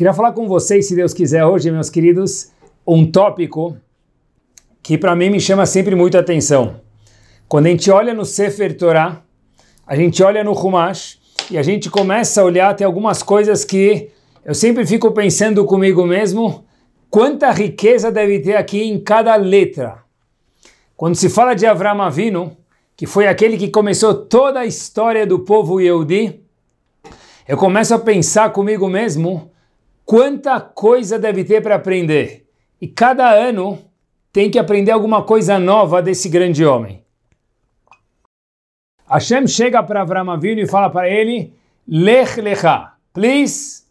Queria falar com vocês, se Deus quiser, hoje, meus queridos, um tópico que para mim me chama sempre muita atenção. Quando a gente olha no Sefer Torah, a gente olha no Humash e a gente começa a olhar, tem algumas coisas que eu sempre fico pensando comigo mesmo, quanta riqueza deve ter aqui em cada letra. Quando se fala de Avram Avino, que foi aquele que começou toda a história do povo Yehudi, eu começo a pensar comigo mesmo quanta coisa deve ter para aprender. E cada ano tem que aprender alguma coisa nova desse grande homem. Hashem chega para Avramavino Avinu e fala para ele, Lech Lecha, please,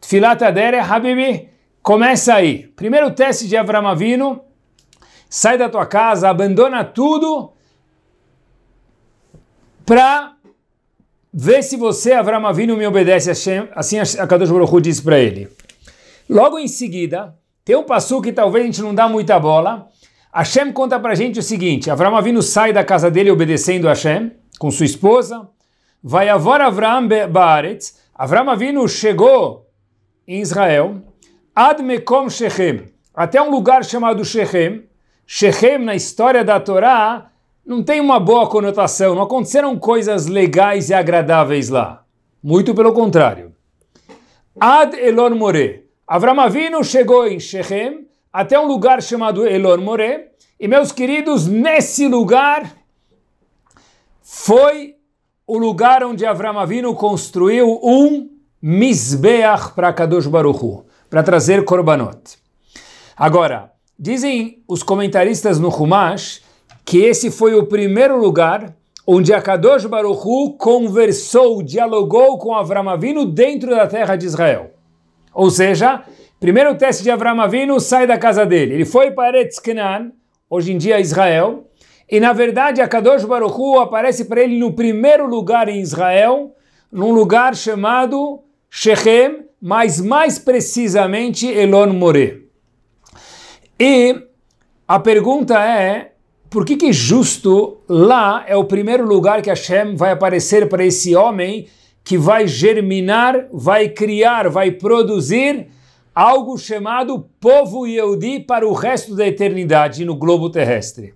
Tfilat Adere, Habibi, começa aí. Primeiro teste de Avramavino: Avinu, sai da tua casa, abandona tudo para Vê se você, Avram Avinu, me obedece. Assim, assim a Kadosh Baruchu disse para ele. Logo em seguida, tem um passo que talvez a gente não dá muita bola. Hashem conta para a gente o seguinte: Avram Avinu sai da casa dele obedecendo a Hashem, com sua esposa. Vai avor Avram Baaretz. Avram Avinu chegou em Israel. Ad Shechem. Até um lugar chamado Shechem. Shechem, na história da Torá, não tem uma boa conotação, não aconteceram coisas legais e agradáveis lá. Muito pelo contrário. Ad Elon More. Avram Avinu chegou em Shechem, até um lugar chamado Elon More, e meus queridos, nesse lugar foi o lugar onde Avram Avinu construiu um Mizbeach para Kadosh Baruchu, para trazer Korbanot. Agora, dizem os comentaristas no Humash que esse foi o primeiro lugar onde Akadosh Baruchu conversou, dialogou com Avram Avinu dentro da terra de Israel. Ou seja, primeiro teste de Avram Avinu sai da casa dele. Ele foi para Eretz Canaan, hoje em dia Israel, e na verdade Akadosh Baruchu aparece para ele no primeiro lugar em Israel, num lugar chamado Shechem, mas mais precisamente Elon Moreh. E a pergunta é, por que, que justo lá é o primeiro lugar que Hashem vai aparecer para esse homem que vai germinar, vai criar, vai produzir algo chamado povo Yehudi para o resto da eternidade no globo terrestre? O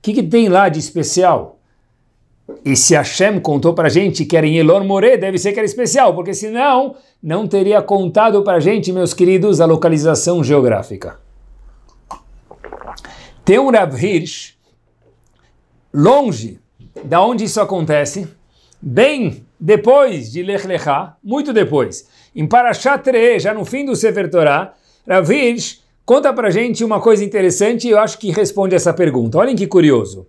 que, que tem lá de especial? E se Hashem contou para a gente que era em Elon Moré, deve ser que era especial, porque senão não teria contado para a gente, meus queridos, a localização geográfica. Tem um Rav Hirsch longe da onde isso acontece, bem depois de Lech Lechá, muito depois, em Parashat já no fim do Sefer Torah, Ravish conta pra gente uma coisa interessante e eu acho que responde essa pergunta. Olhem que curioso.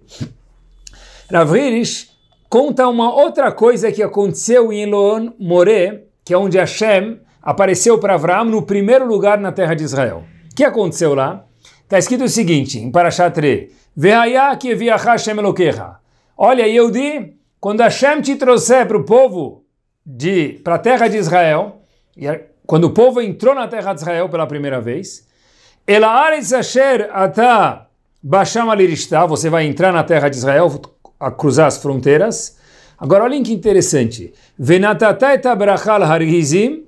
Ravish conta uma outra coisa que aconteceu em Elon Moré, que é onde Hashem apareceu para Avraham no primeiro lugar na terra de Israel. O que aconteceu lá? Está escrito o seguinte, em via Parashat Re, Olha, Yehudi, quando Hashem te trouxer para o povo, de para a terra de Israel, e quando o povo entrou na terra de Israel pela primeira vez, você vai entrar na terra de Israel, a cruzar as fronteiras. Agora, olhem que interessante. Venatatai tabrachal harhizim,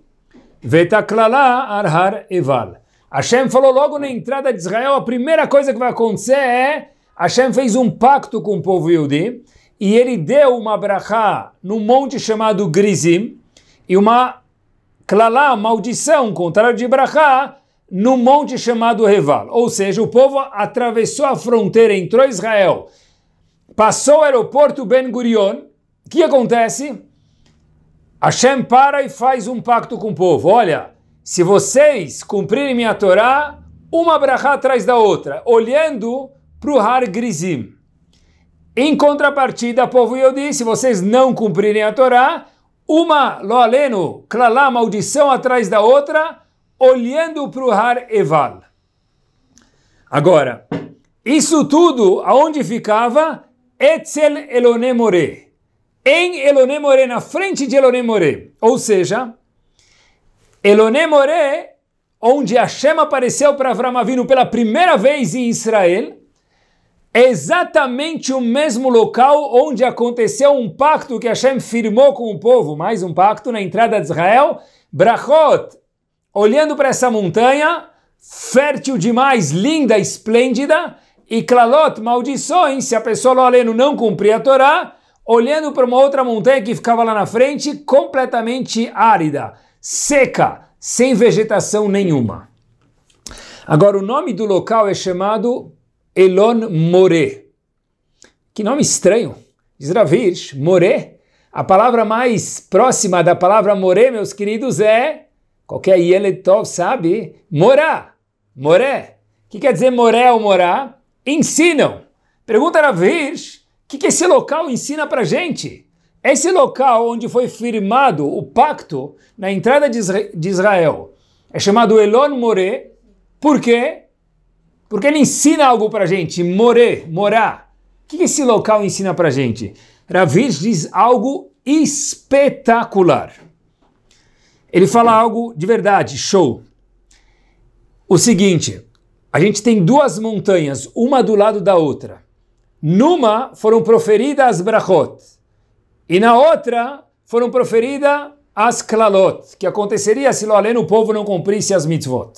vetaklala arhar eval. Hashem falou logo na entrada de Israel, a primeira coisa que vai acontecer é Hashem fez um pacto com o povo Yudi e ele deu uma brachá num monte chamado Grizim e uma clalá, maldição, contrário de brachá, num monte chamado Reval. Ou seja, o povo atravessou a fronteira, entrou Israel, passou o aeroporto Ben Gurion. O que acontece? Hashem para e faz um pacto com o povo. Olha, se vocês cumprirem minha Torá, uma brachá atrás da outra, olhando para o Har Grizim. Em contrapartida, povo Yodi, se vocês não cumprirem a Torá, uma loaleno, clalá, maldição atrás da outra, olhando para o Har Eval. Agora, isso tudo, aonde ficava? Etzel Elonemore. Em Elonemore, na frente de Elonemore. Ou seja, Moré, onde Hashem apareceu para Avram Avinu pela primeira vez em Israel, é exatamente o mesmo local onde aconteceu um pacto que Hashem firmou com o povo, mais um pacto na entrada de Israel, Brachot, olhando para essa montanha, fértil demais, linda, esplêndida, e Klalot, maldições, se a pessoa Loleno não cumprir a Torá, olhando para uma outra montanha que ficava lá na frente, completamente árida seca, sem vegetação nenhuma. Agora, o nome do local é chamado Elon Moré. Que nome estranho. Diz Ravish, Moré. A palavra mais próxima da palavra Moré, meus queridos, é. Qualquer Yeletov sabe. Morar. Moré. O que quer dizer Moré ou morar? Ensinam. Pergunta Ravish, o que, que esse local ensina pra gente? Esse local onde foi firmado o pacto na entrada de Israel é chamado Elon Moré. Por quê? Porque ele ensina algo para gente. Moré, morar. O que esse local ensina para gente? Ravir diz algo espetacular. Ele fala algo de verdade, show. O seguinte, a gente tem duas montanhas, uma do lado da outra. Numa foram proferidas as brachot, e na outra foram proferidas as klalot, que aconteceria se lo além o povo não cumprisse as mitzvot.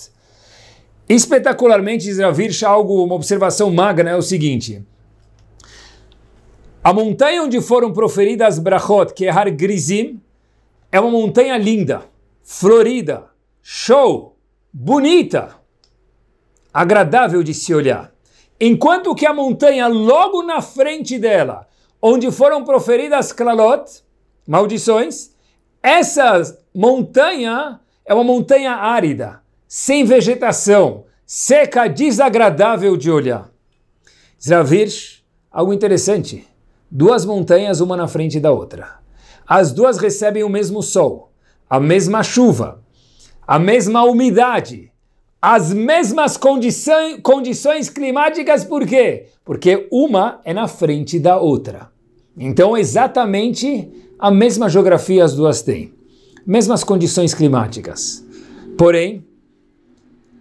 Espetacularmente, Isravirsha, algo, uma observação magna é o seguinte. A montanha onde foram proferidas as brachot, que é Har Grizim, é uma montanha linda, florida, show, bonita, agradável de se olhar. Enquanto que a montanha logo na frente dela, onde foram proferidas klalot, maldições, essa montanha é uma montanha árida, sem vegetação, seca, desagradável de olhar. Zravirsh, algo interessante. Duas montanhas, uma na frente da outra. As duas recebem o mesmo sol, a mesma chuva, a mesma umidade, as mesmas condições, condições climáticas, por quê? Porque uma é na frente da outra. Então, exatamente a mesma geografia as duas têm, mesmas condições climáticas. Porém,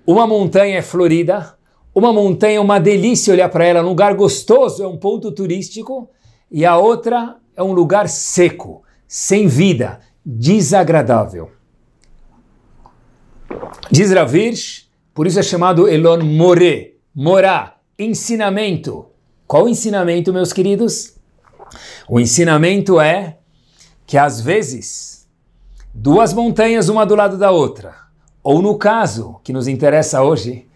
uma montanha é florida, uma montanha é uma delícia olhar para ela, um lugar gostoso, é um ponto turístico, e a outra é um lugar seco, sem vida, desagradável. Diz Ravirsh, por isso é chamado Elon Moré, morar, ensinamento. Qual ensinamento, meus queridos? O ensinamento é que às vezes duas montanhas uma do lado da outra, ou no caso que nos interessa hoje,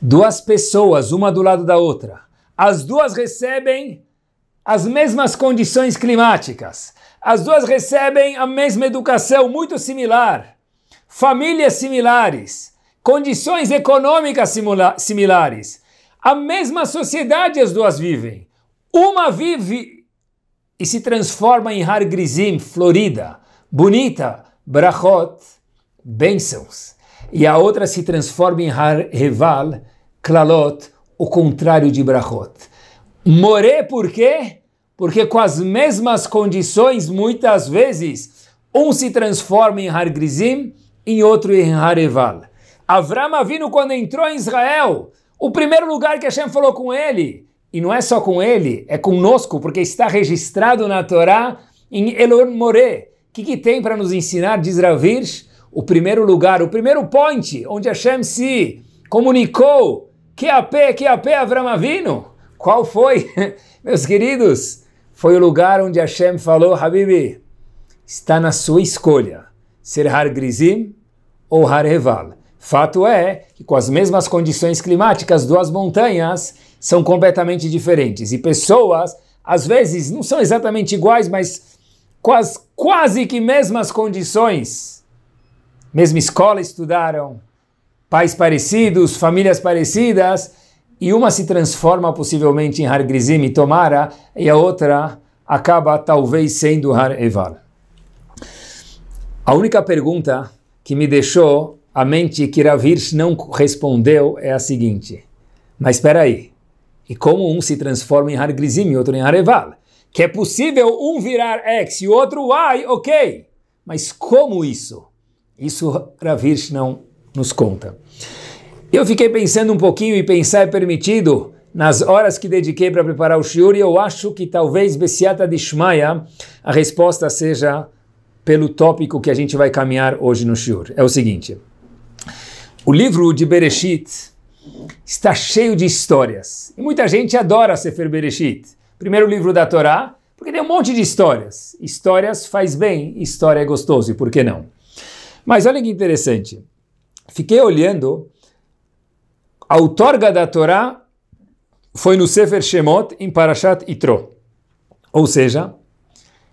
duas pessoas uma do lado da outra, as duas recebem as mesmas condições climáticas, as duas recebem a mesma educação muito similar, famílias similares, condições econômicas similares, a mesma sociedade as duas vivem. Uma vive e se transforma em Har Grisim, florida, bonita, brachot, bênçãos. E a outra se transforma em Har Reval, klalot, o contrário de brachot. Morê por quê? Porque com as mesmas condições, muitas vezes, um se transforma em Har Grisim e outro em Har Reval. Avram Avinu, quando entrou em Israel, o primeiro lugar que Hashem falou com ele, e não é só com ele, é conosco, porque está registrado na Torá em Elon Moré. O que, que, tem para nos ensinar, diz Ravirsh? O primeiro lugar, o primeiro ponte onde Hashem se comunicou. Que a pé, que a pé Avram vino. Qual foi, meus queridos? Foi o lugar onde Hashem falou, Habibi, está na sua escolha, ser Har Grizim ou Har Reval. Fato é que com as mesmas condições climáticas, duas montanhas são completamente diferentes. E pessoas, às vezes, não são exatamente iguais, mas quase, quase que mesmas condições. Mesma escola estudaram, pais parecidos, famílias parecidas, e uma se transforma possivelmente em Hargrizim e Tomara, e a outra acaba talvez sendo Har Eval. A única pergunta que me deixou a mente que Ravirsh não respondeu é a seguinte: mas espera aí, e como um se transforma em Har e outro em Hareval. Que é possível um virar X e o outro Y, ok. Mas como isso? Isso Ravish não nos conta. Eu fiquei pensando um pouquinho e pensar é permitido nas horas que dediquei para preparar o shiur e eu acho que talvez Bessiata Shmaya a resposta seja pelo tópico que a gente vai caminhar hoje no shiur. É o seguinte, o livro de Bereshit está cheio de histórias. E muita gente adora Sefer Bereshit, primeiro livro da Torá, porque tem um monte de histórias. Histórias faz bem, história é gostoso, e por que não? Mas olha que interessante. Fiquei olhando, a outorga da Torá foi no Sefer Shemot, em Parashat Itro. Ou seja,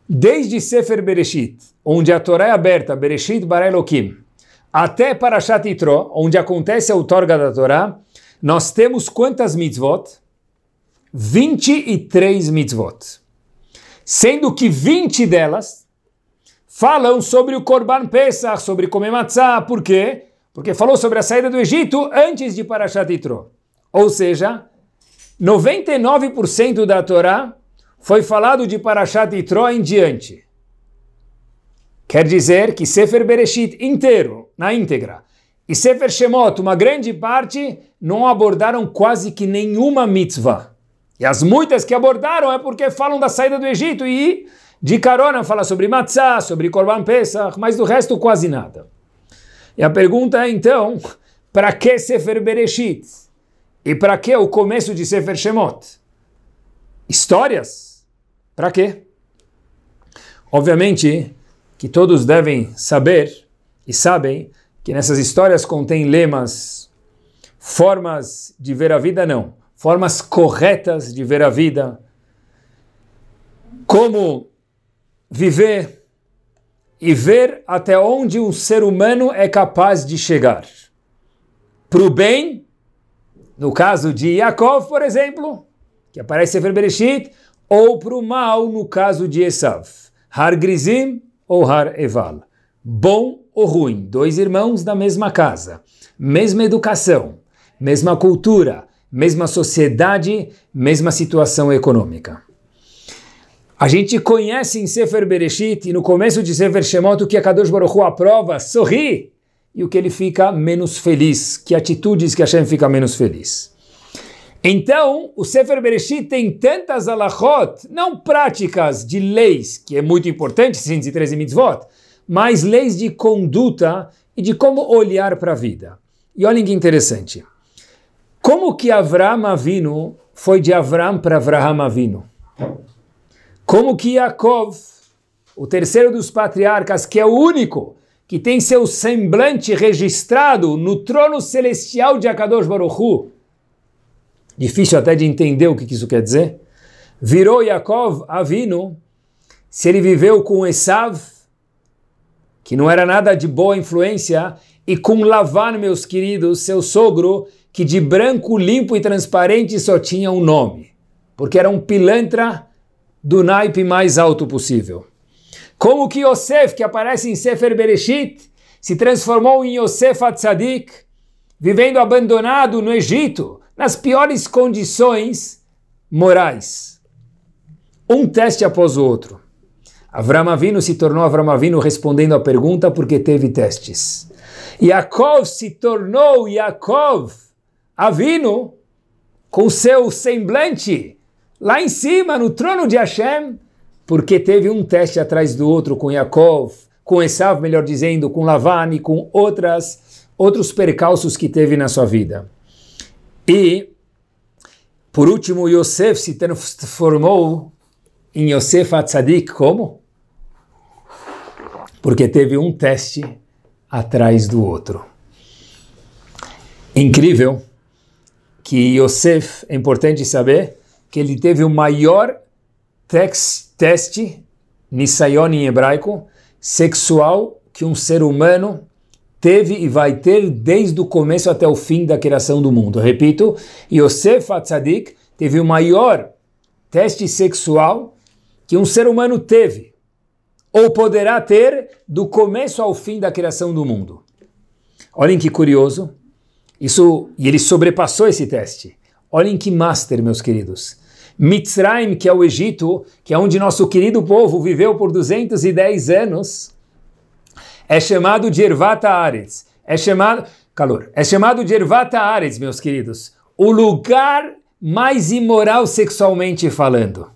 desde Sefer Bereshit, onde a Torá é aberta, Bereshit bara Elohim, até Parashat Itro, onde acontece a outorga da Torá, nós temos quantas mitzvot? 23 mitzvot. Sendo que 20 delas falam sobre o Korban Pesach, sobre comer matzah. Por quê? Porque falou sobre a saída do Egito antes de Parashat itro, Ou seja, 99% da Torá foi falado de Parashat itro em diante. Quer dizer que Sefer Bereshit inteiro, na íntegra, e Sefer Shemot, uma grande parte, não abordaram quase que nenhuma mitzvah. E as muitas que abordaram é porque falam da saída do Egito e de carona fala sobre matzah, sobre korban pesach, mas do resto quase nada. E a pergunta é então, para que Sefer Bereshit? E para que o começo de Sefer Shemot? Histórias? Para quê? Obviamente que todos devem saber e sabem que nessas histórias contém lemas, formas de ver a vida, não, formas corretas de ver a vida, como viver e ver até onde um ser humano é capaz de chegar. Para o bem, no caso de Yaakov, por exemplo, que aparece Sefer Bereshit, ou para o mal, no caso de Esav, Har Grizim ou Har Eval. Bom ou ruim. Dois irmãos da mesma casa, mesma educação, mesma cultura, mesma sociedade, mesma situação econômica. A gente conhece em Sefer Bereshit, e no começo de Sefer Shemot, o que a Kadosh Baruch Hu aprova, sorri, e o que ele fica menos feliz, que atitudes que Hashem fica menos feliz. Então, o Sefer Bereshit tem tantas alachot, não práticas de leis, que é muito importante, 113 mitzvot, mais leis de conduta e de como olhar para a vida. E olhem que interessante. Como que Avraham Avinu foi de Avram para Avraham Avinu? Como que Yaakov, o terceiro dos patriarcas, que é o único que tem seu semblante registrado no trono celestial de Akadosh Baruch Hu, difícil até de entender o que isso quer dizer, virou Yaakov Avinu, se ele viveu com Esav, que não era nada de boa influência, e com Lavan, meus queridos, seu sogro, que de branco, limpo e transparente só tinha um nome, porque era um pilantra do naipe mais alto possível. Como que Yosef, que aparece em Sefer Bereshit, se transformou em Yosef Atzadik, vivendo abandonado no Egito, nas piores condições morais. Um teste após o outro. Avram Avinu se tornou Avram Avinu respondendo à pergunta porque teve testes. Yaakov se tornou Yaakov Avinu com seu semblante lá em cima no trono de Hashem porque teve um teste atrás do outro com Yaakov, com Esav, melhor dizendo, com Lavane, com outras outros percalços que teve na sua vida. E por último, Yosef se transformou em Yosef Atzadik como porque teve um teste atrás do outro. Incrível que Yosef, é importante saber, que ele teve o maior tex, teste, Nisayon em hebraico, sexual que um ser humano teve e vai ter desde o começo até o fim da criação do mundo. Eu repito, Yosef Atzadik teve o maior teste sexual que um ser humano teve ou poderá ter do começo ao fim da criação do mundo. Olhem que curioso. Isso, e ele sobrepassou esse teste. Olhem que master, meus queridos. Mitzrayim, que é o Egito, que é onde nosso querido povo viveu por 210 anos, é chamado de Ervata Ares. É chamado, calor, é chamado de Ervata Ares, meus queridos. O lugar mais imoral sexualmente falando.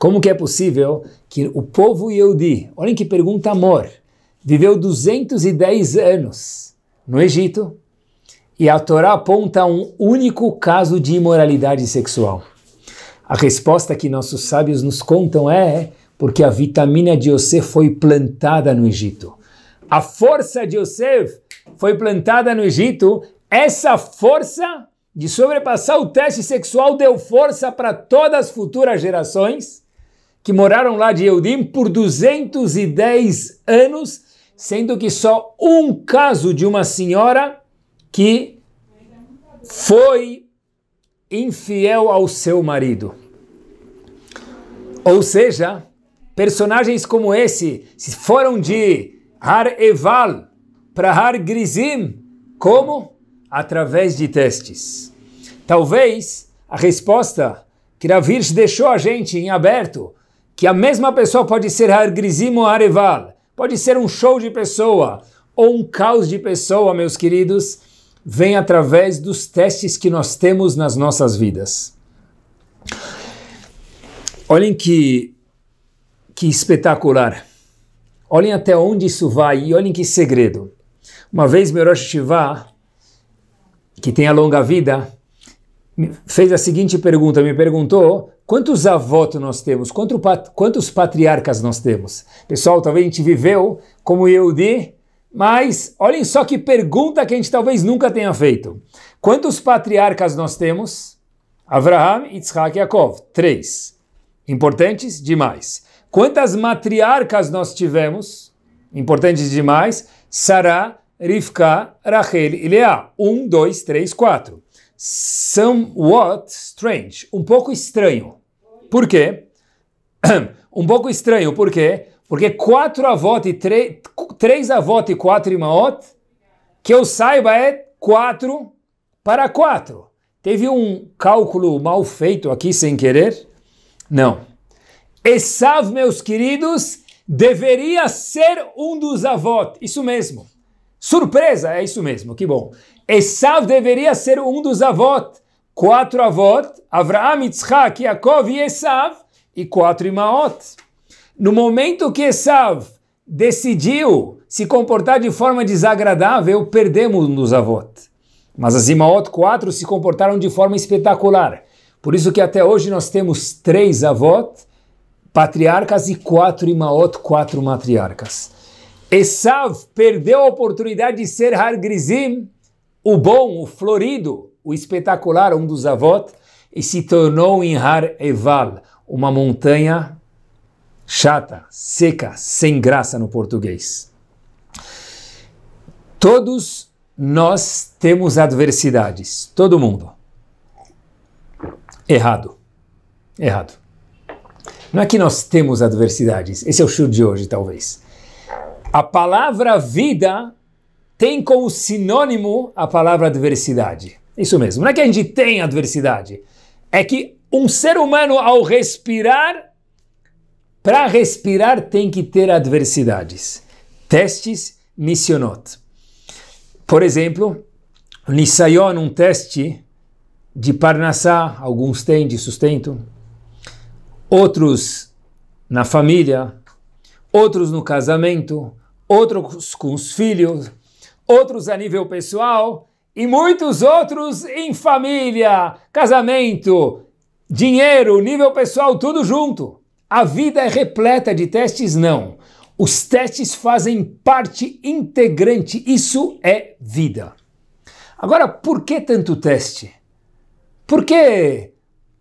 Como que é possível que o povo Yehudi, olhem que pergunta amor, viveu 210 anos no Egito e a Torá aponta um único caso de imoralidade sexual? A resposta que nossos sábios nos contam é porque a vitamina de Yosef foi plantada no Egito. A força de Yosef foi plantada no Egito. Essa força de sobrepassar o teste sexual deu força para todas as futuras gerações que moraram lá de Eudim por 210 anos, sendo que só um caso de uma senhora que foi infiel ao seu marido. Ou seja, personagens como esse se foram de Har Eval para Har Grisim, como? Através de testes. Talvez a resposta que Ravirsh deixou a gente em aberto que a mesma pessoa pode ser Hargrizim ou Areval, pode ser um show de pessoa ou um caos de pessoa, meus queridos, vem através dos testes que nós temos nas nossas vidas. Olhem que, que espetacular. Olhem até onde isso vai e olhem que segredo. Uma vez meu Rosh Shiva, que tem a longa vida, fez a seguinte pergunta, me perguntou Quantos avós nós temos? Quantos patriarcas nós temos? Pessoal, talvez a gente viveu como eu de, mas olhem só que pergunta que a gente talvez nunca tenha feito. Quantos patriarcas nós temos? Abraham, Yitzhak e Yaakov. Três. Importantes demais. Quantas matriarcas nós tivemos? Importantes demais. Sará, Rivka, Rachel e Leá. Um, dois, três, quatro somewhat strange, um pouco estranho. Por quê? Um pouco estranho, por quê? Porque quatro avot e três, avós e quatro imaot, que eu saiba é quatro para quatro. Teve um cálculo mal feito aqui sem querer? Não. Esav, meus queridos, deveria ser um dos avós. Isso mesmo. Surpresa, é isso mesmo, que bom. Esav deveria ser um dos avós, quatro avós: Avraham, Yitzhak, Yaakov e Esav, e quatro imaot. No momento que Esav decidiu se comportar de forma desagradável, perdemos nos avós. Mas as imaot quatro se comportaram de forma espetacular. Por isso que até hoje nós temos três avós patriarcas e quatro imaot, quatro matriarcas. Esav perdeu a oportunidade de ser Hargrizim, o bom, o florido, o espetacular, um dos avós, e se tornou em Har Eval, uma montanha chata, seca, sem graça no português. Todos nós temos adversidades, todo mundo. Errado. Errado. Não é que nós temos adversidades, esse é o show de hoje, talvez. A palavra vida tem como sinônimo a palavra adversidade. Isso mesmo. Não é que a gente tem adversidade. É que um ser humano, ao respirar, para respirar tem que ter adversidades. Testes nissionot. Por exemplo, nissayon, um teste de parnassá, alguns têm de sustento, outros na família, outros no casamento, outros com os filhos, outros a nível pessoal, e muitos outros em família, casamento, dinheiro, nível pessoal, tudo junto. A vida é repleta de testes? Não. Os testes fazem parte integrante, isso é vida. Agora, por que tanto teste? Porque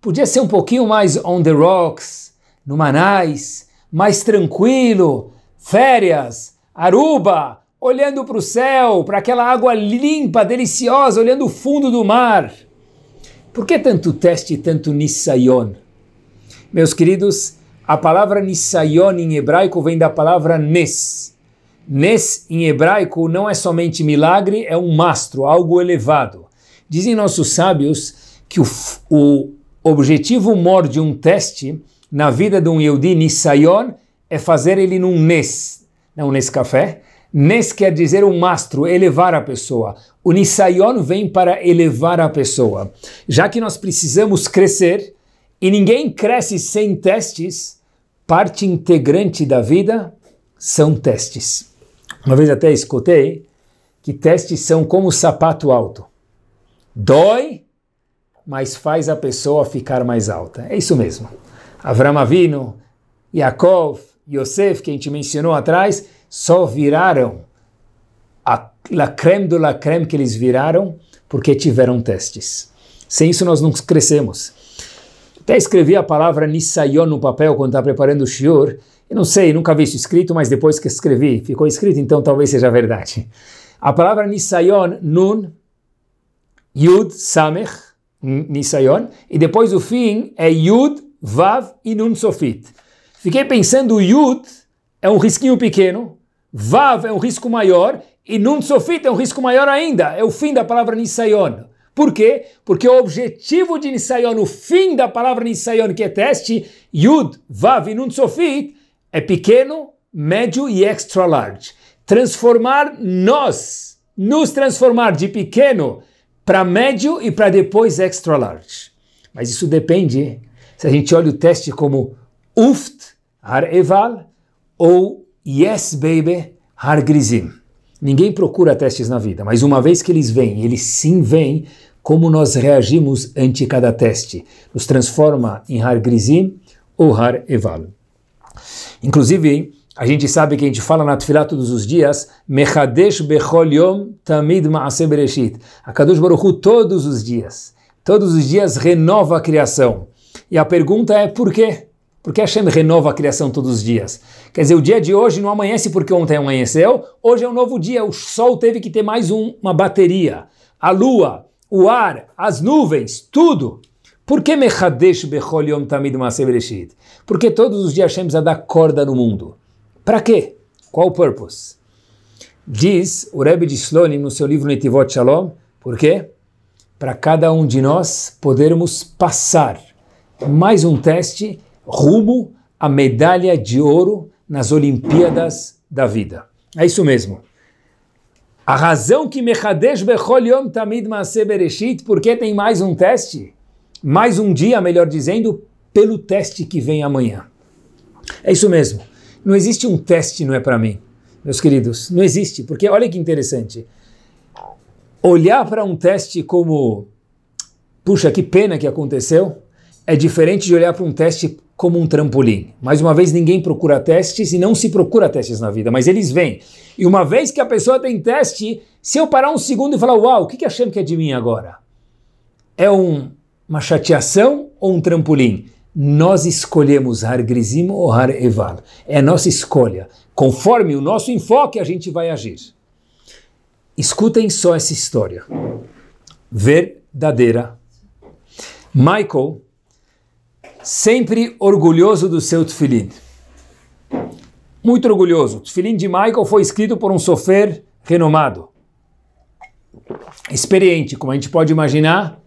podia ser um pouquinho mais on the rocks, no Manais, mais tranquilo, férias, Aruba, olhando para o céu, para aquela água limpa, deliciosa, olhando o fundo do mar. Por que tanto teste e tanto nissayon? Meus queridos, a palavra nissayon em hebraico vem da palavra nes. Nes em hebraico não é somente milagre, é um mastro, algo elevado. Dizem nossos sábios que o, o objetivo mor de um teste na vida de um Yehudi nissayon é fazer ele num nes, não nesse café, Nes quer dizer um mastro, elevar a pessoa. O Nisayon vem para elevar a pessoa. Já que nós precisamos crescer, e ninguém cresce sem testes, parte integrante da vida são testes. Uma vez até escutei que testes são como sapato alto. Dói, mas faz a pessoa ficar mais alta. É isso mesmo. Avram Avino, Yaakov, Yosef, que a gente mencionou atrás, só viraram a la creme de la creme que eles viraram porque tiveram testes. Sem isso nós não crescemos. Até escrevi a palavra Nisayon no papel quando estava preparando o Shior. Eu não sei, nunca vi isso escrito, mas depois que escrevi, ficou escrito, então talvez seja verdade. A palavra Nisayon, Nun, Yud, Samech, Nisayon, e depois o fim é Yud, Vav e Nun Sofit. Fiquei pensando, Yud é um risquinho pequeno, Vav é um risco maior e Nun Sofit é um risco maior ainda. É o fim da palavra Nisayon. Por quê? Porque o objetivo de Nisayon, o fim da palavra Nisayon, que é teste, Yud, Vav e Nun Sofit, é pequeno, médio e extra large. Transformar nós, nos transformar de pequeno para médio e para depois extra large. Mas isso depende se a gente olha o teste como Uft, Har Eval, ou Yes, baby, grizim. Ninguém procura testes na vida, mas uma vez que eles vêm, eles sim vêm, como nós reagimos ante cada teste. Nos transforma em grizim ou Har Eval. Inclusive, a gente sabe que a gente fala na Tfilá todos os dias, Mechadesh Bechol Yom Tamid Maase Bereshit. A Kadosh Baruchu todos os dias. Todos os dias renova a criação. E a pergunta é por quê? Por que Hashem renova a criação todos os dias? Quer dizer, o dia de hoje não amanhece porque ontem amanheceu, hoje é um novo dia, o sol teve que ter mais um, uma bateria. A lua, o ar, as nuvens, tudo. Por que Mechadesh Bechol Yom Tamid Bereshit? Porque todos os dias temos a dar corda no mundo. Para quê? Qual o purpose? Diz o Rebbe de Slonim no seu livro Netivot Shalom, por quê? Para cada um de nós podermos passar mais um teste rumo à medalha de ouro nas Olimpíadas da vida. É isso mesmo. A razão que Mechadesh Bechol Yom Tamid Maaseh Bereshit, porque tem mais um teste, mais um dia, melhor dizendo, pelo teste que vem amanhã. É isso mesmo. Não existe um teste, não é para mim, meus queridos. Não existe, porque olha que interessante. Olhar para um teste como, puxa, que pena que aconteceu, é diferente de olhar para um teste como um trampolim. Mais uma vez, ninguém procura testes e não se procura testes na vida, mas eles vêm. E uma vez que a pessoa tem teste, se eu parar um segundo e falar, uau, o que, que a Shem quer de mim agora? É um, uma chateação ou um trampolim? Nós escolhemos Har grisimo ou Har Eval. É nossa escolha. Conforme o nosso enfoque, a gente vai agir. Escutem só essa história. Verdadeira. Michael sempre orgulhoso do seu tefilim. Muito orgulhoso. O de Michael foi escrito por um sofer renomado. Experiente, como a gente pode imaginar,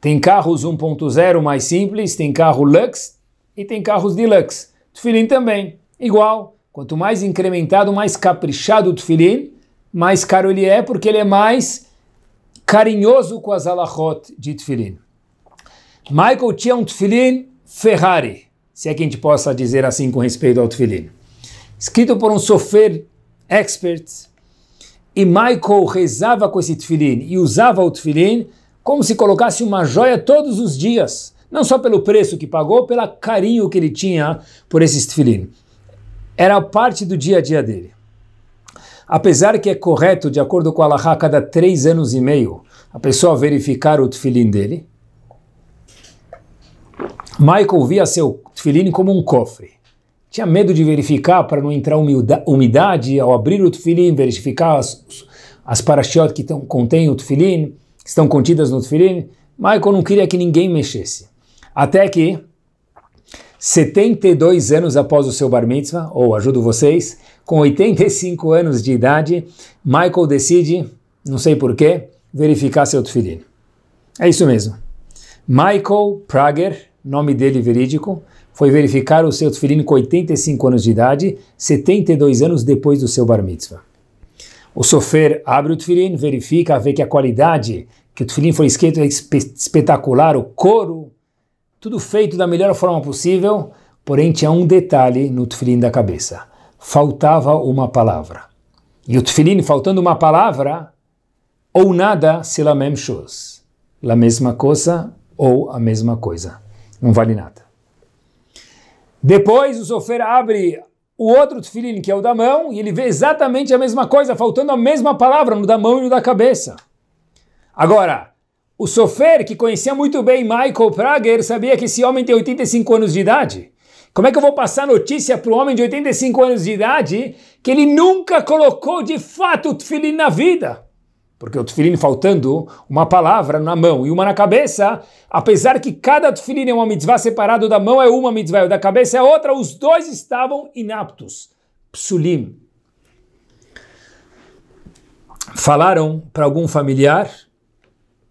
tem carros 1.0 mais simples, tem carro Lux e tem carros Deluxe. Tufilin também, igual. Quanto mais incrementado, mais caprichado o tufilin, mais caro ele é, porque ele é mais carinhoso com as alahot de tufilin. Michael tinha um tufilin. Ferrari, se é que a gente possa dizer assim com respeito ao Tfilin. Escrito por um sofer expert, e Michael rezava com esse tufilin e usava o tufilin como se colocasse uma joia todos os dias, não só pelo preço que pagou, pelo carinho que ele tinha por esse tufilin. Era parte do dia a dia dele. Apesar que é correto, de acordo com a Allahá, cada três anos e meio, a pessoa verificar o tufilin dele, Michael via seu tefilin como um cofre. Tinha medo de verificar para não entrar umidade ao abrir o tefilin, verificar as, as parashiot que tão, contém o tefilin, estão contidas no tefilin. Michael não queria que ninguém mexesse. Até que, 72 anos após o seu bar mitzvah, ou ajudo vocês, com 85 anos de idade, Michael decide, não sei porquê, verificar seu tefilin. É isso mesmo. Michael Prager nome dele verídico, foi verificar o seu tefilim com 85 anos de idade, 72 anos depois do seu bar mitzvah. O sofer abre o tefilim, verifica, vê que a qualidade que o tefilim foi escrito é espetacular, o couro, tudo feito da melhor forma possível, porém tinha um detalhe no tefilim da cabeça. Faltava uma palavra. E o tefilim, faltando uma palavra, ou nada, se la même chose. a mesma coisa ou a mesma coisa não vale nada. Depois o sofer abre o outro tefilim, que é o da mão, e ele vê exatamente a mesma coisa, faltando a mesma palavra no da mão e no da cabeça. Agora, o sofer, que conhecia muito bem Michael Prager, sabia que esse homem tem 85 anos de idade. Como é que eu vou passar notícia para um homem de 85 anos de idade que ele nunca colocou de fato o tefilim na vida? porque o tefilin faltando uma palavra na mão e uma na cabeça, apesar que cada tefilin é uma mitzvah separado da mão é uma mitzvah e da cabeça é outra, os dois estavam inaptos. Psulim. Falaram para algum familiar,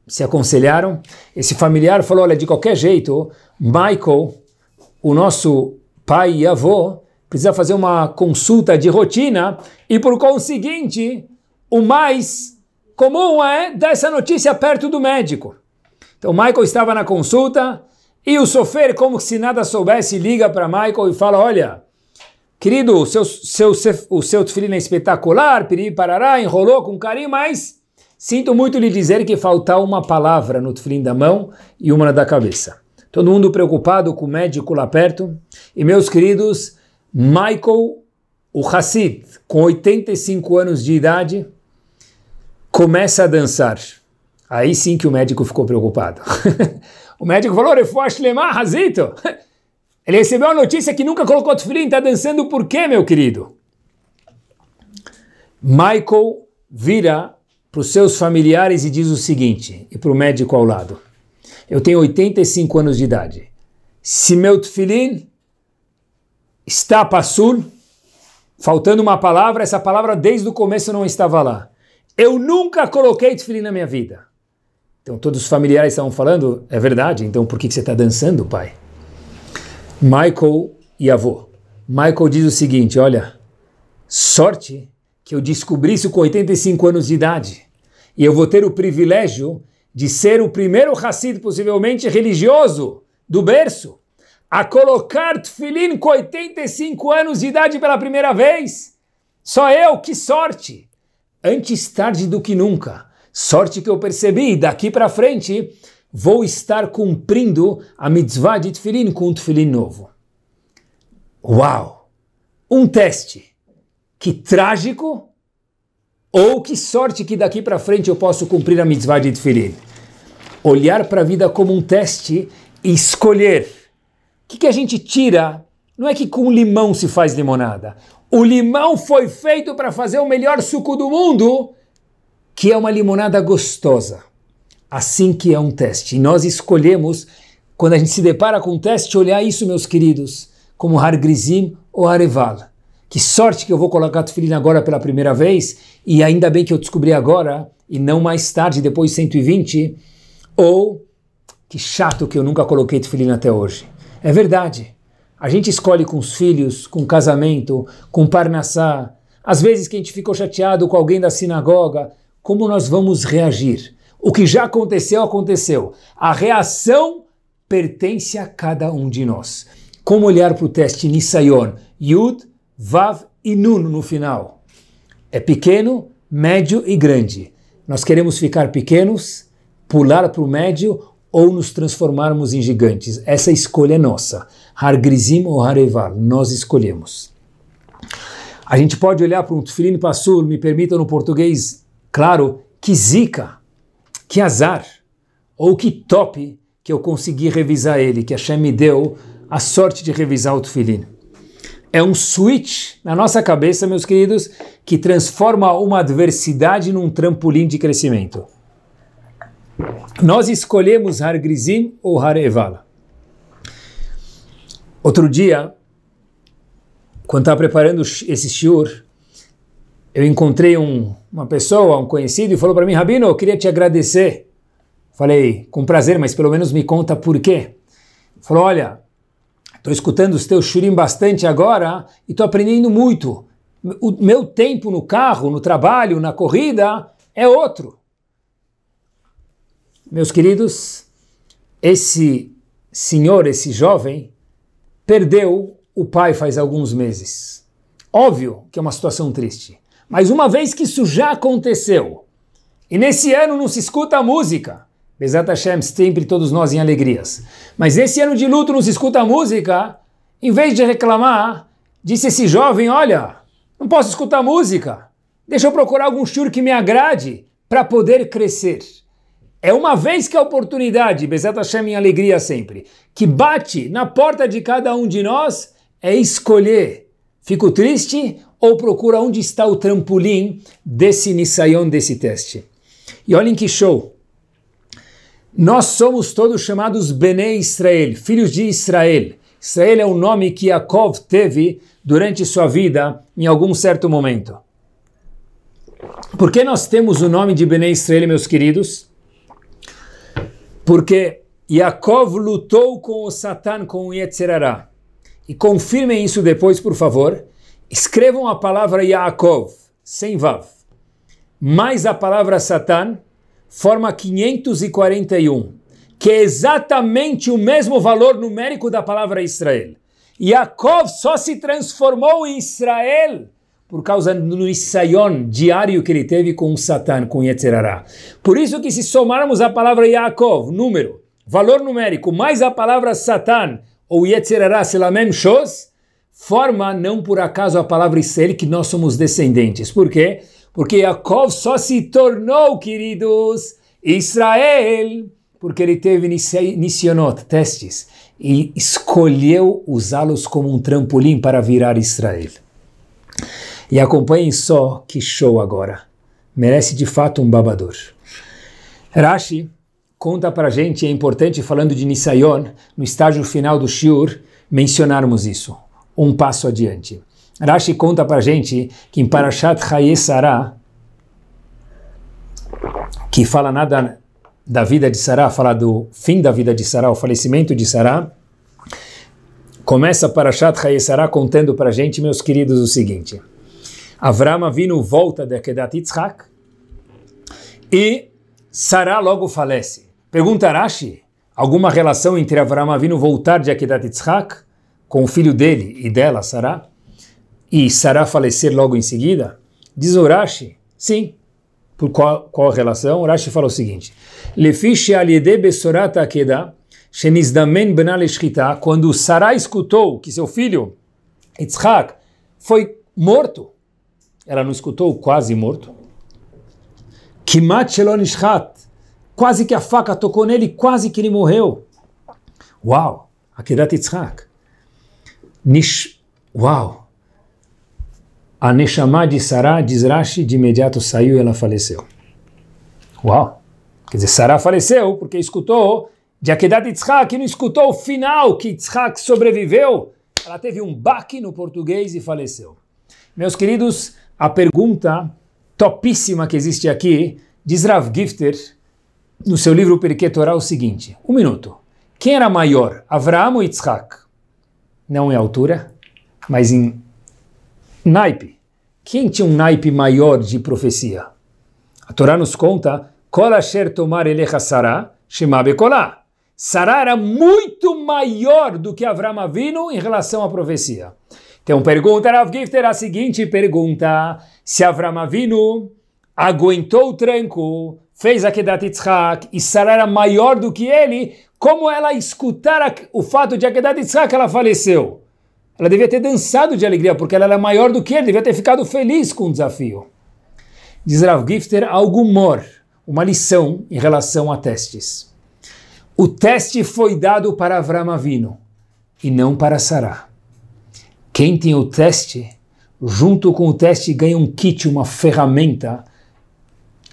se aconselharam. Esse familiar falou: olha, de qualquer jeito, Michael, o nosso pai e avô, precisa fazer uma consulta de rotina e, por conseguinte, o mais Comum é dessa notícia perto do médico. Então Michael estava na consulta e o sofrer como se nada soubesse, liga para Michael e fala: Olha, querido, seu, seu, o seu tefilim é espetacular, parará, enrolou com carinho, mas sinto muito lhe dizer que faltar uma palavra no tefilim da mão e uma na da cabeça. Todo mundo preocupado com o médico lá perto. E meus queridos, Michael, o Hassid, com 85 anos de idade, começa a dançar. Aí sim que o médico ficou preocupado. o médico falou: Razito. Ele recebeu a notícia que nunca colocou tufilin. está dançando por quê, meu querido? Michael vira para os seus familiares e diz o seguinte, e para o médico ao lado: Eu tenho 85 anos de idade. Se meu tufilin está passur, faltando uma palavra, essa palavra desde o começo não estava lá. Eu nunca coloquei tefilim na minha vida. Então todos os familiares estavam falando, é verdade, então por que, que você está dançando, pai? Michael e avô. Michael diz o seguinte, olha, sorte que eu descobri isso com 85 anos de idade. E eu vou ter o privilégio de ser o primeiro racista possivelmente religioso, do berço, a colocar tefilim com 85 anos de idade pela primeira vez. Só eu, que sorte! antes tarde do que nunca. Sorte que eu percebi, daqui para frente vou estar cumprindo a mitzvah de tefilin com um tefilin novo. Uau! Um teste. Que trágico! Ou que sorte que daqui para frente eu posso cumprir a mitzvah de tefilin. Olhar para a vida como um teste e escolher. O que, que a gente tira? Não é que com limão se faz limonada o limão foi feito para fazer o melhor suco do mundo, que é uma limonada gostosa. Assim que é um teste. E nós escolhemos, quando a gente se depara com um teste, olhar isso, meus queridos, como Hargrizim ou Areval. Que sorte que eu vou colocar tefilin agora pela primeira vez, e ainda bem que eu descobri agora, e não mais tarde, depois 120, ou que chato que eu nunca coloquei tefilin até hoje. É verdade. A gente escolhe com os filhos, com casamento, com parnassá. Às vezes que a gente ficou chateado com alguém da sinagoga, como nós vamos reagir? O que já aconteceu, aconteceu. A reação pertence a cada um de nós. Como olhar para o teste Nisayon? Yud, Vav e Nun no final. É pequeno, médio e grande. Nós queremos ficar pequenos, pular para o médio ou nos transformarmos em gigantes. Essa escolha é nossa. Hargrizim ou Harevar, nós escolhemos. A gente pode olhar para um Tufilin Passur, me permitam no português, claro, que zica, que azar, ou que top que eu consegui revisar ele, que a Shem me deu a sorte de revisar o Tufilin. É um switch na nossa cabeça, meus queridos, que transforma uma adversidade num trampolim de crescimento. Nós escolhemos Har Grizim ou Har Evala. Outro dia, quando estava preparando esse shiur, eu encontrei um, uma pessoa, um conhecido, e falou para mim, Rabino, eu queria te agradecer. Falei, com prazer, mas pelo menos me conta por quê. Falou, olha, estou escutando os teus shurim bastante agora e estou aprendendo muito. O meu tempo no carro, no trabalho, na corrida é outro meus queridos, esse senhor, esse jovem, perdeu o pai faz alguns meses. Óbvio que é uma situação triste, mas uma vez que isso já aconteceu, e nesse ano não se escuta a música, Besat Hashem, sempre todos nós em alegrias, mas nesse ano de luto não se escuta a música, em vez de reclamar, disse esse jovem, olha, não posso escutar música, deixa eu procurar algum shur que me agrade para poder crescer. É uma vez que a é oportunidade, Bezat Hashem em alegria sempre, que bate na porta de cada um de nós, é escolher. Fico triste ou procura onde está o trampolim desse Nissayon, desse teste. E olhem que show! Nós somos todos chamados Bene Israel, filhos de Israel. Israel é o nome que Yaakov teve durante sua vida em algum certo momento. Por que nós temos o nome de Bene Israel, meus queridos? Porque Yaakov lutou com o Satan, com o Yetzirará. E confirmem isso depois, por favor. Escrevam a palavra Yaakov, sem Vav, mais a palavra Satan forma 541, que é exatamente o mesmo valor numérico da palavra Israel. Yaakov só se transformou em Israel por causa do Isayon diário que ele teve com o com Yetzerará. Por isso que se somarmos a palavra Yaakov, número, valor numérico, mais a palavra Satan ou Yetzerará, mesmo shows forma não por acaso a palavra Israel que nós somos descendentes. Por quê? Porque Yaakov só se tornou, queridos, Israel, porque ele teve Nisionot, testes, e escolheu usá-los como um trampolim para virar Israel. E acompanhem só que show agora. Merece de fato um babador. Rashi conta pra gente, é importante, falando de Nisayon, no estágio final do Shiur, mencionarmos isso. Um passo adiante. Rashi conta pra gente que em Parashat Hayesara, que fala nada da vida de Sarah, fala do fim da vida de Sarah, o falecimento de Sarah, começa Parashat Hayesara contando pra gente, meus queridos, o seguinte. Avram Avinu volta de Akedat Yitzhak e Sarah logo falece. Pergunta Rashi, alguma relação entre Avram Avinu voltar de Akedat Yitzhak com o filho dele e dela, Sarah, e Sarah falecer logo em seguida? Diz Urashi, sim. Por qual, qual relação? Urashi fala o seguinte, Lefish aliede besorat Akedah, quando Sará escutou que seu filho, Yitzhak, foi morto, ela não escutou quase morto. Quase que a faca tocou nele, quase que ele morreu. Uau! Akedat Yitzhak. Nish... Uau! A Neshama de Sarah, diz Rashi, de imediato saiu e ela faleceu. Uau! Quer dizer, Sarah faleceu porque escutou de Akedat Yitzhak e não escutou o final que Yitzhak sobreviveu. Ela teve um baque no português e faleceu. Meus queridos, a pergunta topíssima que existe aqui diz Rav Gifter no seu livro Perquê é o seguinte, um minuto, quem era maior, Avraham ou Yitzhak? Não em altura, mas em naipe. Quem tinha um naipe maior de profecia? A Torá nos conta, Kol tomar elecha Sarah, Shema bekolá. Sarah era muito maior do que Avraham Avinu em relação à profecia. Então pergunta Rav Gifter a seguinte pergunta: se Avram Avinu aguentou o tranco, fez a Kedat Yitzhak e Sarah era maior do que ele, como ela escutara o fato de a Kedat Yitzhak ela faleceu? Ela devia ter dançado de alegria, porque ela era maior do que ele, devia ter ficado feliz com o desafio. Diz Rav Gifter algo mor, uma lição em relação a testes. O teste foi dado para Avram Avinu e não para Sarah. Quem tem o teste, junto com o teste ganha um kit, uma ferramenta.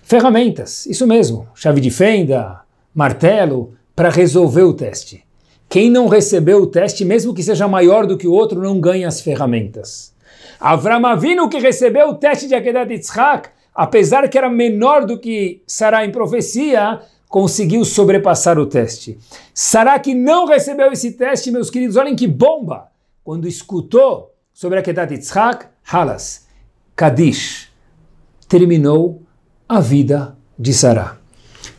Ferramentas, isso mesmo, chave de fenda, martelo, para resolver o teste. Quem não recebeu o teste, mesmo que seja maior do que o outro, não ganha as ferramentas. Avram Avinu, que recebeu o teste de Akedat Yitzhak, apesar que era menor do que Sarah em profecia, conseguiu sobrepassar o teste. Sará que não recebeu esse teste, meus queridos, olhem que bomba! quando escutou sobre a Kedat Yitzhak, Halas, Kadish, terminou a vida de Sarah.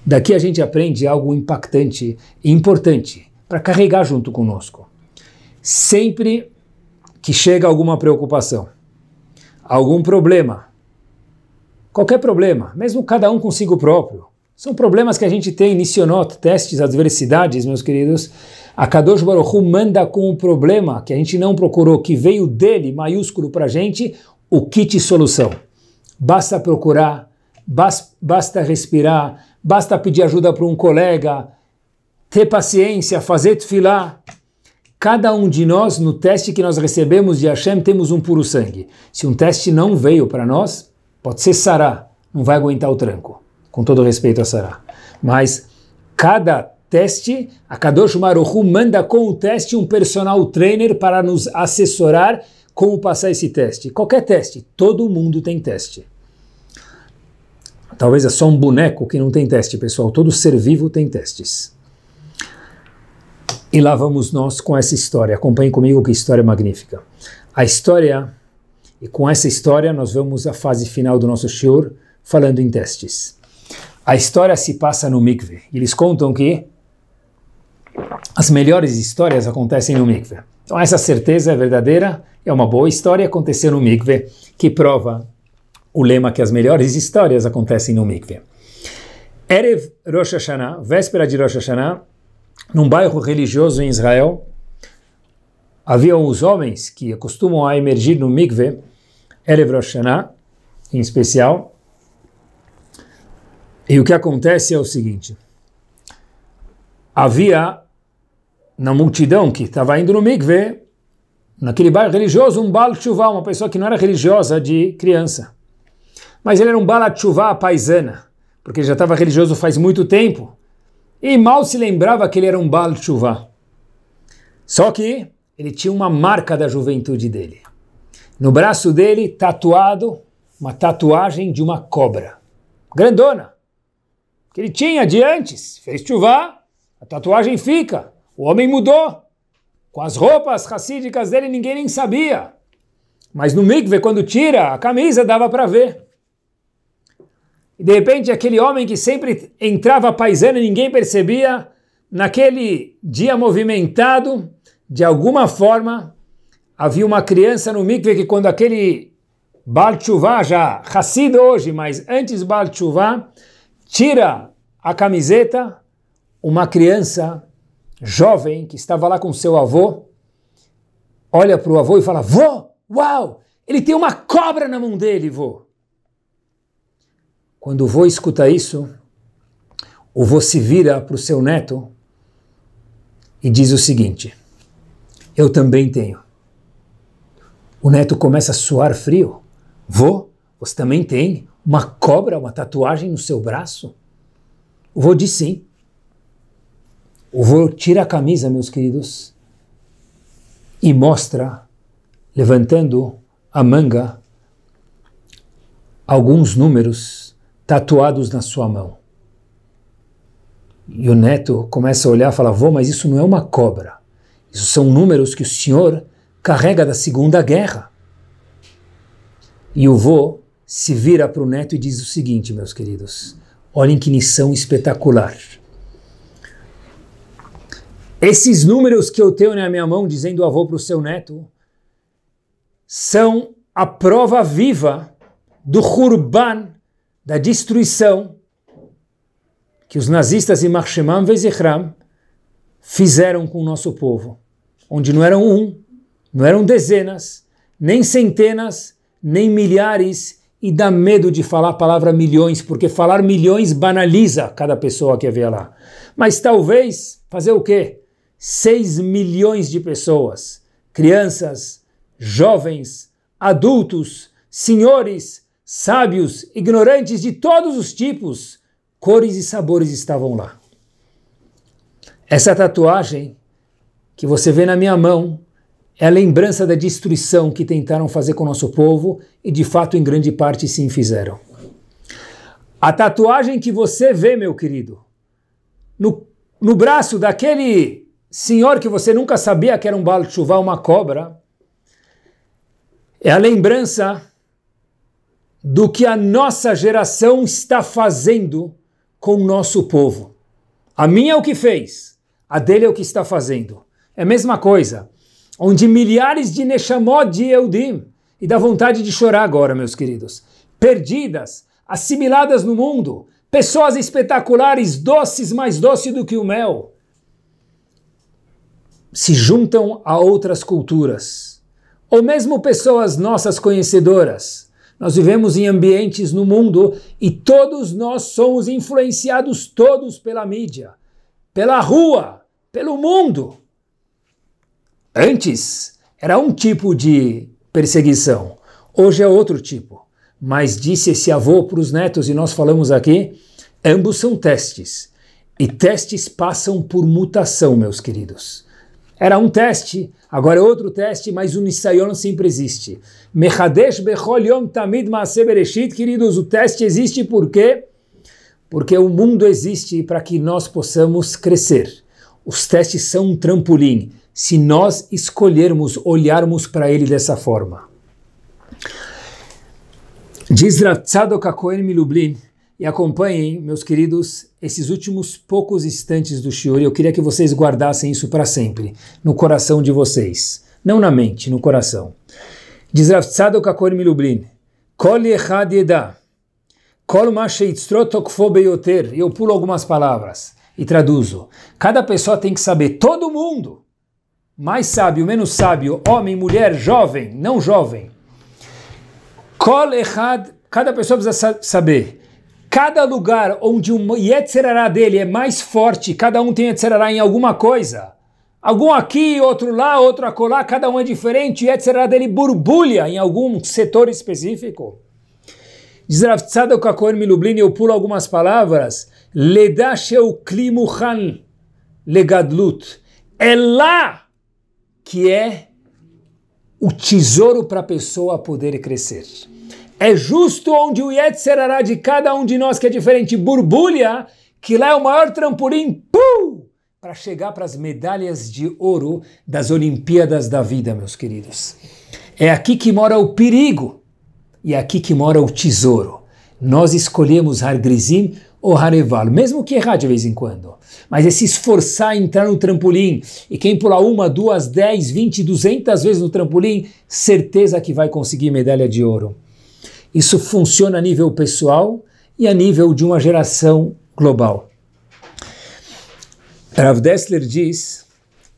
Daqui a gente aprende algo impactante e importante para carregar junto conosco. Sempre que chega alguma preocupação, algum problema, qualquer problema, mesmo cada um consigo próprio, são problemas que a gente tem, nicionot, testes, adversidades, meus queridos, a Kadosh Baruchu manda com o um problema que a gente não procurou, que veio dele, maiúsculo para a gente, o kit solução. Basta procurar, basta respirar, basta pedir ajuda para um colega, ter paciência, fazer filar. Cada um de nós, no teste que nós recebemos de Hashem, temos um puro sangue. Se um teste não veio para nós, pode ser Sará, não vai aguentar o tranco. Com todo respeito a Sará. Mas cada teste, a Kadosh Maruhu manda com o teste um personal trainer para nos assessorar como passar esse teste. Qualquer teste, todo mundo tem teste. Talvez é só um boneco que não tem teste, pessoal. Todo ser vivo tem testes. E lá vamos nós com essa história. Acompanhe comigo que história magnífica. A história, e com essa história nós vamos à fase final do nosso shiur, falando em testes. A história se passa no mikveh. Eles contam que as melhores histórias acontecem no mikveh. Então essa certeza é verdadeira, é uma boa história acontecer no mikveh, que prova o lema que as melhores histórias acontecem no mikveh. Erev Rosh Hashanah, véspera de Rosh Hashanah, num bairro religioso em Israel, havia os homens que acostumam a emergir no mikveh, Erev Rosh Hashanah, em especial, e o que acontece é o seguinte, havia na multidão que estava indo no mikveh, naquele bairro religioso, um Baal Tshuva, uma pessoa que não era religiosa de criança. Mas ele era um Baal Tshuva paisana, porque ele já estava religioso faz muito tempo. E mal se lembrava que ele era um Baal Tshuva. Só que ele tinha uma marca da juventude dele. No braço dele, tatuado, uma tatuagem de uma cobra. Grandona. Que ele tinha de antes. Fez chuvá, a tatuagem fica. O homem mudou. Com as roupas racídicas dele ninguém nem sabia. Mas no mikve, quando tira a camisa, dava para ver. E de repente, aquele homem que sempre entrava paisano e ninguém percebia, naquele dia movimentado, de alguma forma, havia uma criança no mikve que quando aquele Baal já Hassid hoje, mas antes Baal tira a camiseta, uma criança jovem que estava lá com seu avô, olha para o avô e fala: Vô, uau, ele tem uma cobra na mão dele, vô. Quando o vô escuta isso, o vô se vira para o seu neto e diz o seguinte: Eu também tenho. O neto começa a suar frio. Vô, você também tem uma cobra, uma tatuagem no seu braço? O vô diz sim. O vô tira a camisa, meus queridos, e mostra, levantando a manga, alguns números tatuados na sua mão. E o neto começa a olhar e fala: Vô, mas isso não é uma cobra. Isso são números que o senhor carrega da Segunda Guerra. E o vô se vira para o neto e diz o seguinte, meus queridos: olhem que lição espetacular. Esses números que eu tenho na minha mão, dizendo avô para o seu neto, são a prova viva do Hurban, da destruição que os nazistas e Marshemam Vezichram fizeram com o nosso povo, onde não eram um, não eram dezenas, nem centenas, nem milhares, e dá medo de falar a palavra milhões, porque falar milhões banaliza cada pessoa que vê lá. Mas talvez, fazer o quê? 6 milhões de pessoas, crianças, jovens, adultos, senhores, sábios, ignorantes de todos os tipos, cores e sabores estavam lá. Essa tatuagem que você vê na minha mão é a lembrança da destruição que tentaram fazer com o nosso povo e, de fato, em grande parte sim fizeram. A tatuagem que você vê, meu querido, no, no braço daquele senhor que você nunca sabia que era um balde chuva, uma cobra, é a lembrança do que a nossa geração está fazendo com o nosso povo. A minha é o que fez, a dele é o que está fazendo. É a mesma coisa, onde milhares de nechamod e Eudim, e dá vontade de chorar agora, meus queridos, perdidas, assimiladas no mundo, pessoas espetaculares, doces, mais doce do que o mel, se juntam a outras culturas, ou mesmo pessoas nossas conhecedoras. Nós vivemos em ambientes no mundo e todos nós somos influenciados todos pela mídia, pela rua, pelo mundo. Antes era um tipo de perseguição, hoje é outro tipo. Mas disse esse avô para os netos, e nós falamos aqui, ambos são testes. E testes passam por mutação, meus queridos. Era um teste, agora é outro teste, mas o Nisayon sempre existe. Mechadesh Bechol Yom Tamid Maase Bereshit, queridos, o teste existe por quê? Porque o mundo existe para que nós possamos crescer. Os testes são um trampolim, se nós escolhermos olharmos para ele dessa forma. Diz Ratzadok Akoen Milublin, e acompanhem, meus queridos, esses últimos poucos instantes do Shiori. Eu queria que vocês guardassem isso para sempre, no coração de vocês. Não na mente, no coração. Diz Rav Tzadok Akorim Lublin, Kol Yechad Yedah, Kol Ma Sheitzrotokfo Beyoter. Eu pulo algumas palavras e traduzo. Cada pessoa tem que saber, todo mundo, mais sábio, menos sábio, homem, mulher, jovem, não jovem. Kol Echad, cada pessoa precisa saber cada lugar onde o Yetzerará dele é mais forte, cada um tem Yetzerará em alguma coisa, algum aqui, outro lá, outro acolá, cada um é diferente, o Yetzerará dele borbulha em algum setor específico. Diz Rav Tzadok Akohen Milublin, eu pulo algumas palavras, Ledasheu Klimuhan Legadlut, é lá que é o tesouro para a pessoa poder crescer. É justo onde o Yetzerará de cada um de nós que é diferente burbulha que lá é o maior trampolim para chegar para as medalhas de ouro das Olimpíadas da vida, meus queridos. É aqui que mora o perigo e é aqui que mora o tesouro. Nós escolhemos Hargrizim ou Hareval, mesmo que errar de vez em quando. Mas é se esforçar a entrar no trampolim. E quem pular uma, duas, dez, vinte, duzentas vezes no trampolim, certeza que vai conseguir medalha de ouro. Isso funciona a nível pessoal e a nível de uma geração global. Rav Dessler diz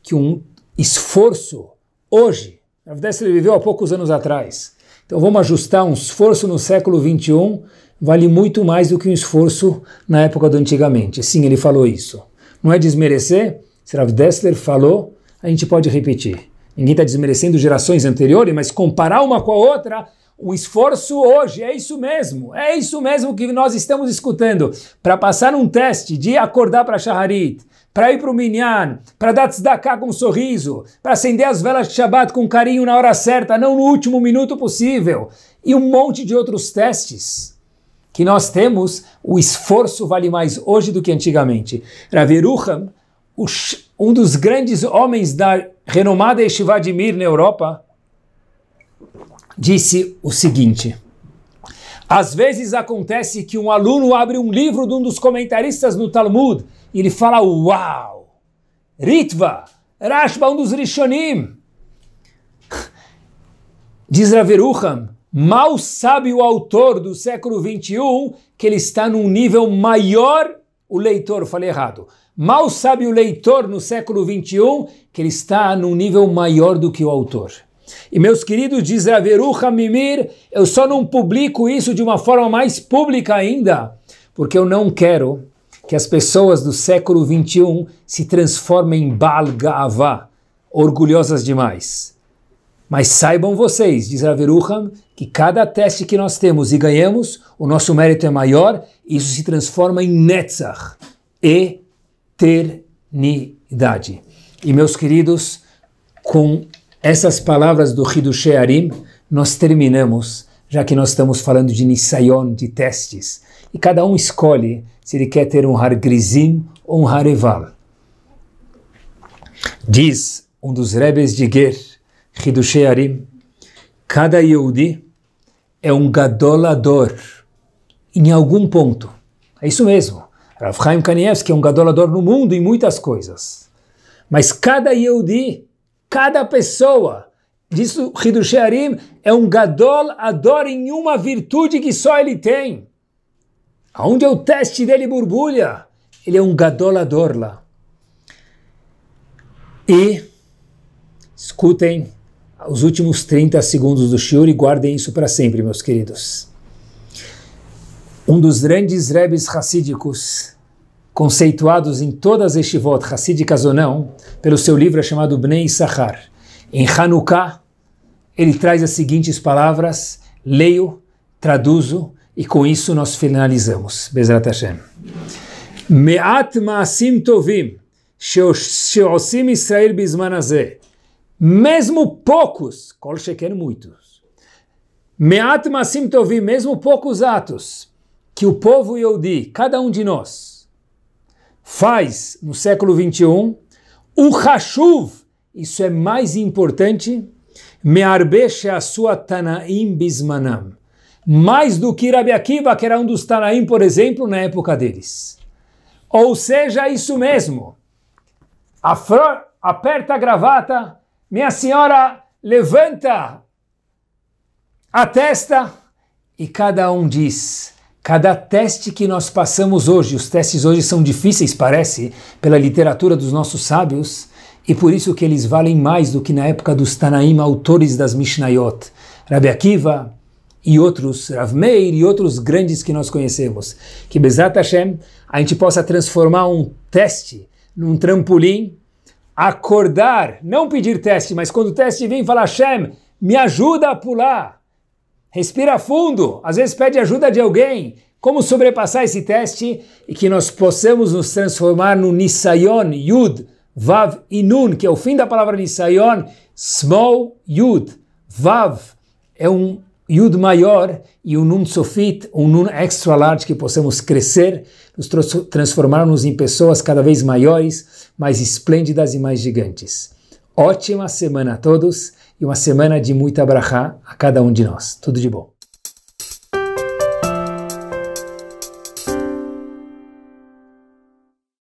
que um esforço hoje, Rav Dessler viveu há poucos anos atrás, então vamos ajustar um esforço no século 21 vale muito mais do que um esforço na época do antigamente. Sim, ele falou isso. Não é desmerecer, se Rav Dessler falou, a gente pode repetir. Ninguém está desmerecendo gerações anteriores, mas comparar uma com a outra o esforço hoje é isso mesmo, é isso mesmo que nós estamos escutando. Para passar um teste de acordar para Shaharit, para ir para o Minyan, para dar tzedakah com um sorriso, para acender as velas de Shabbat com carinho na hora certa, não no último minuto possível, e um monte de outros testes que nós temos, o esforço vale mais hoje do que antigamente. Raviruham, um dos grandes homens da renomada Yeshiva de Mir na Europa, disse o seguinte: Às vezes acontece que um aluno abre um livro de um dos comentaristas no Talmud e ele fala: Uau! Ritva! Rashba, um dos Rishonim! Diz Raverucham: mal sabe o autor do século XXI que ele está num nível maior. O leitor, falei errado. Mal sabe o leitor no século XXI que ele está num nível maior do que o autor. E meus queridos, diz Raveru Mimir, eu só não publico isso de uma forma mais pública ainda, porque eu não quero que as pessoas do século 21 se transformem em Balgava, orgulhosas demais. Mas saibam vocês, diz Raveruham, que cada teste que nós temos e ganhamos, o nosso mérito é maior, e isso se transforma em Netzach, eternidade. E meus queridos, com essas palavras do Hidushé Arim, nós terminamos, já que nós estamos falando de Nisayon, de testes. E cada um escolhe se ele quer ter um Hargrizim ou um Hareval. Diz um dos rebes de Ger, Hidushé Arim, cada Yehudi é um gadolador em algum ponto. É isso mesmo. Rav Chaim Kanievski é um gadolador no mundo em muitas coisas. Mas cada Yehudi cada pessoa. Diz o Hidush é um gadol, adora em uma virtude que só ele tem. Aonde é o teste dele borbulha? Ele é um gadolador lá. E escutem os últimos 30 segundos do shiur e guardem isso para sempre, meus queridos. Um dos grandes rebes racídicos conceituados em todas as Shivot, Hassídicas ou não, pelo seu livro chamado Bnei Sahar. Em Hanukkah, ele traz as seguintes palavras, leio, traduzo, e com isso nós finalizamos. Bezrat Hashem. Me'at ma'asim tovim, she'osim Israel bizman Mesmo poucos, kol sheker muitos. Me'at ma'asim tovim, mesmo poucos atos que o povo Yehudi, cada um de nós, faz no século 21, o Hashuv, isso é mais importante, Mearbeshe é a sua Tanaim Bismanam, mais do que Rabi Akiva, que era um dos Tanaim, por exemplo, na época deles. Ou seja, isso mesmo. A flor aperta a gravata, minha senhora levanta a testa e cada um diz: Cada teste que nós passamos hoje, os testes hoje são difíceis, parece, pela literatura dos nossos sábios, e por isso que eles valem mais do que na época dos Tanaim, autores das Mishnayot, Rabbi Akiva e outros, Rav Meir e outros grandes que nós conhecemos. Que Bezat Hashem, a gente possa transformar um teste num trampolim, acordar, não pedir teste, mas quando o teste vem, falar Hashem, me ajuda a pular. Respira fundo, às vezes pede ajuda de alguém. Como sobrepassar esse teste e que nós possamos nos transformar no Nisayon Yud, Vav e Nun, que é o fim da palavra Nisayon, Small Yud. Vav é um Yud maior e um Nun Sofit, um Nun extra large, que possamos crescer, nos transformarmos em pessoas cada vez maiores, mais esplêndidas e mais gigantes. Ótima semana a todos e uma semana de muita brachá a cada um de nós. Tudo de bom.